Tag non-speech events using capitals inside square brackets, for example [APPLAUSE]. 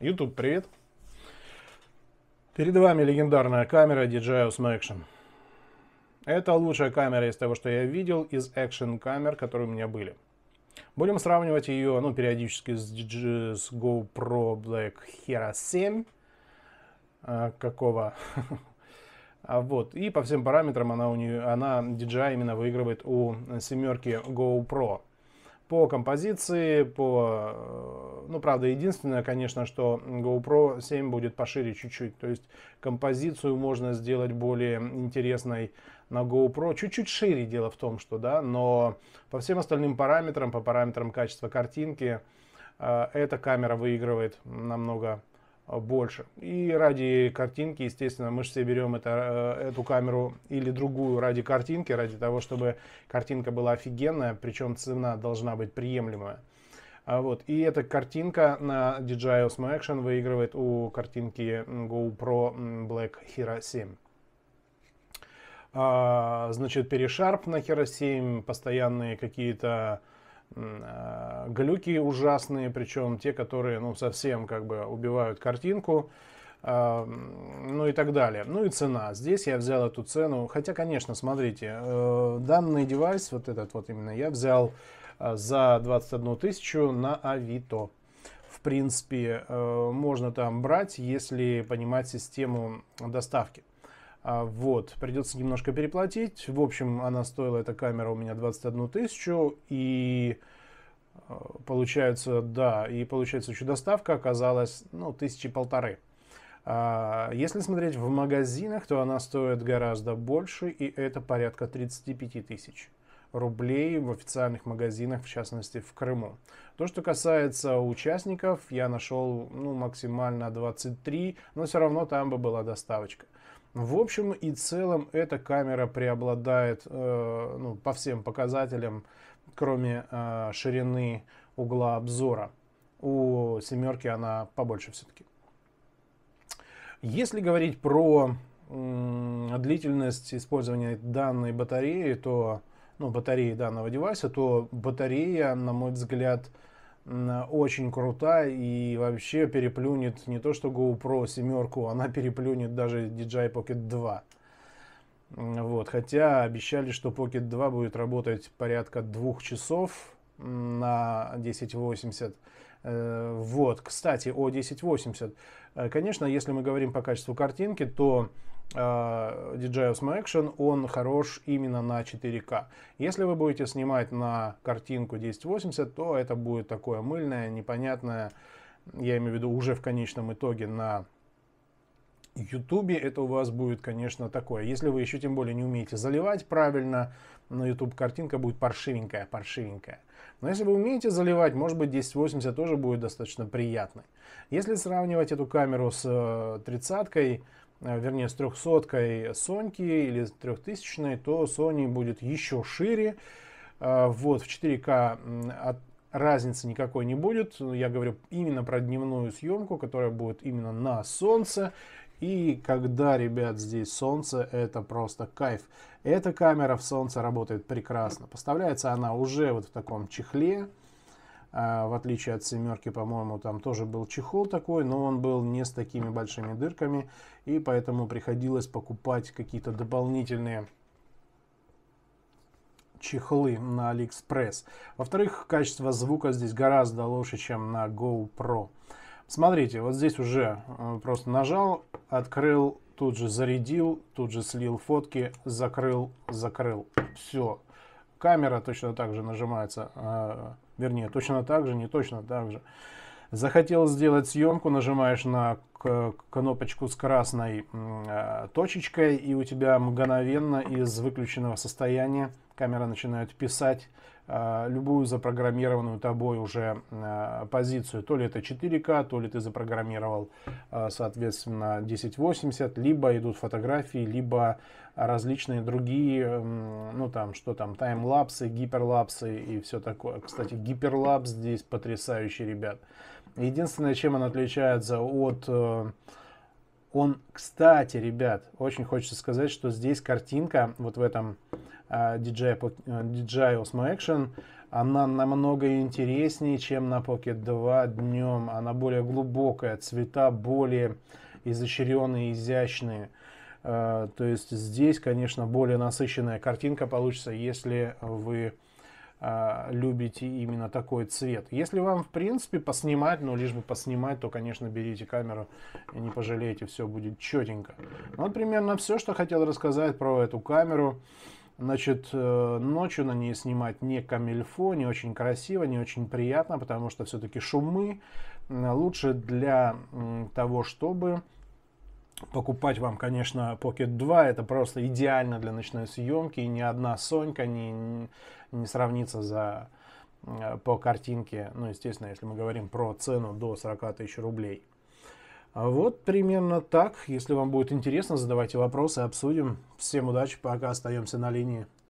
YouTube, привет! Перед вами легендарная камера DJI Osmo Action. Это лучшая камера из того, что я видел, из экшен камер, которые у меня были. Будем сравнивать ее, ну, периодически с, DJI, с GoPro Black Hero 7. А, какого? [LAUGHS] а вот, и по всем параметрам она у нее, она DJI именно выигрывает у семерки GoPro по композиции, по... Э, ну, правда, единственное, конечно, что GoPro 7 будет пошире чуть-чуть. То есть композицию можно сделать более интересной на GoPro. Чуть-чуть шире дело в том, что, да, но по всем остальным параметрам, по параметрам качества картинки, э, эта камера выигрывает намного больше. И ради картинки, естественно, мы же все берем это, э, эту камеру или другую ради картинки, ради того, чтобы картинка была офигенная, причем цена должна быть приемлемая. А вот. И эта картинка на DJI Osmo Action выигрывает у картинки GoPro Black Hero 7. А, значит, перешарп на Hero 7, постоянные какие-то Э, глюки ужасные, причем те, которые ну, совсем как бы убивают картинку, э, ну и так далее. Ну и цена. Здесь я взял эту цену, хотя, конечно, смотрите, э, данный девайс, вот этот вот именно, я взял э, за 21 тысячу на Авито. В принципе, можно там брать, если понимать систему доставки. А, вот, придется немножко переплатить. В общем, она стоила, эта камера у меня 21 тысячу. И а, получается, да, и получается, еще доставка оказалась, ну, тысячи полторы. А, если смотреть в магазинах, то она стоит гораздо больше, и это порядка 35 тысяч рублей в официальных магазинах, в частности в Крыму. То, что касается участников, я нашел ну, максимально 23, но все равно там бы была доставочка. В общем и целом эта камера преобладает э, ну, по всем показателям, кроме э, ширины угла обзора. У семерки она побольше все-таки. Если говорить про э, длительность использования данной батареи, то ну, батареи данного девайса, то батарея, на мой взгляд, э, очень крута и вообще переплюнет не то что GoPro семерку, она переплюнет даже DJI Pocket 2. Вот, хотя обещали, что Pocket 2 будет работать порядка двух часов на 1080 Э, вот, кстати, о 1080. Э, конечно, если мы говорим по качеству картинки, то э, DJI Osmo Action, он хорош именно на 4К. Если вы будете снимать на картинку 1080, то это будет такое мыльное, непонятное, я имею в виду уже в конечном итоге на YouTube это у вас будет, конечно, такое. Если вы еще тем более не умеете заливать правильно, на YouTube картинка будет паршивенькая, паршивенькая. Но если вы умеете заливать, может быть 1080 тоже будет достаточно приятной. Если сравнивать эту камеру с 30 э, кой э, вернее с 300 Sony или с 3000, то Sony будет еще шире. Э, вот в 4К от разницы никакой не будет. Я говорю именно про дневную съемку, которая будет именно на солнце. И когда, ребят, здесь солнце, это просто кайф. Эта камера в солнце работает прекрасно. Поставляется она уже вот в таком чехле. А, в отличие от семерки, по-моему, там тоже был чехол такой, но он был не с такими большими дырками. И поэтому приходилось покупать какие-то дополнительные чехлы на Алиэкспресс. Во-вторых, качество звука здесь гораздо лучше, чем на GoPro. Смотрите, вот здесь уже э, просто нажал, открыл, тут же зарядил, тут же слил фотки, закрыл, закрыл. Все. Камера точно так же нажимается, э, вернее, точно так же, не точно так же. Захотел сделать съемку, нажимаешь на кнопочку с красной э, точечкой, и у тебя мгновенно из выключенного состояния камера начинает писать а, любую запрограммированную тобой уже а, позицию. То ли это 4К, то ли ты запрограммировал, а, соответственно, 1080, либо идут фотографии, либо различные другие, ну там, что там, таймлапсы, гиперлапсы и все такое. Кстати, гиперлапс здесь потрясающий, ребят. Единственное, чем он отличается от э, он, кстати, ребят, очень хочется сказать, что здесь картинка, вот в этом uh, DJI, uh, DJI Osmo Action, она намного интереснее, чем на Pocket 2 днем. Она более глубокая, цвета более изощренные, изящные. Э, то есть здесь, конечно, более насыщенная картинка получится, если вы а, любите именно такой цвет. Если вам, в принципе, поснимать, ну, лишь бы поснимать, то, конечно, берите камеру и не пожалеете, все будет четенько. Ну, вот примерно все, что хотел рассказать про эту камеру. Значит, э, ночью на ней снимать не камильфо, не очень красиво, не очень приятно, потому что все-таки шумы. Э, лучше для того, чтобы Покупать вам, конечно, Pocket 2, это просто идеально для ночной съемки, и ни одна Сонька не, не сравнится за, э, по картинке, ну, естественно, если мы говорим про цену до 40 тысяч рублей. А вот примерно так. Если вам будет интересно, задавайте вопросы, обсудим. Всем удачи, пока остаемся на линии.